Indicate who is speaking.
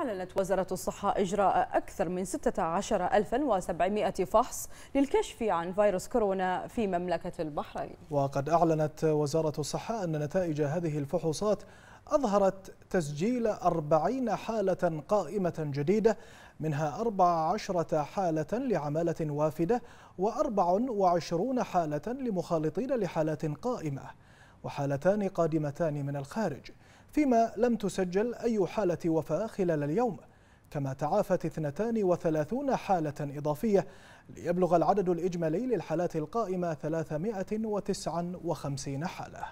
Speaker 1: أعلنت وزارة الصحة إجراء أكثر من 16700
Speaker 2: فحص للكشف عن فيروس كورونا في مملكة البحرين
Speaker 3: وقد أعلنت وزارة الصحة أن نتائج هذه الفحوصات أظهرت تسجيل 40 حالة قائمة جديدة منها 14 حالة لعمالة وافدة و24 حالة لمخالطين لحالات قائمة وحالتان قادمتان من الخارج فيما لم تسجل أي حالة وفاة خلال اليوم كما تعافت 32 حالة إضافية ليبلغ العدد الإجمالي للحالات القائمة 359 حالة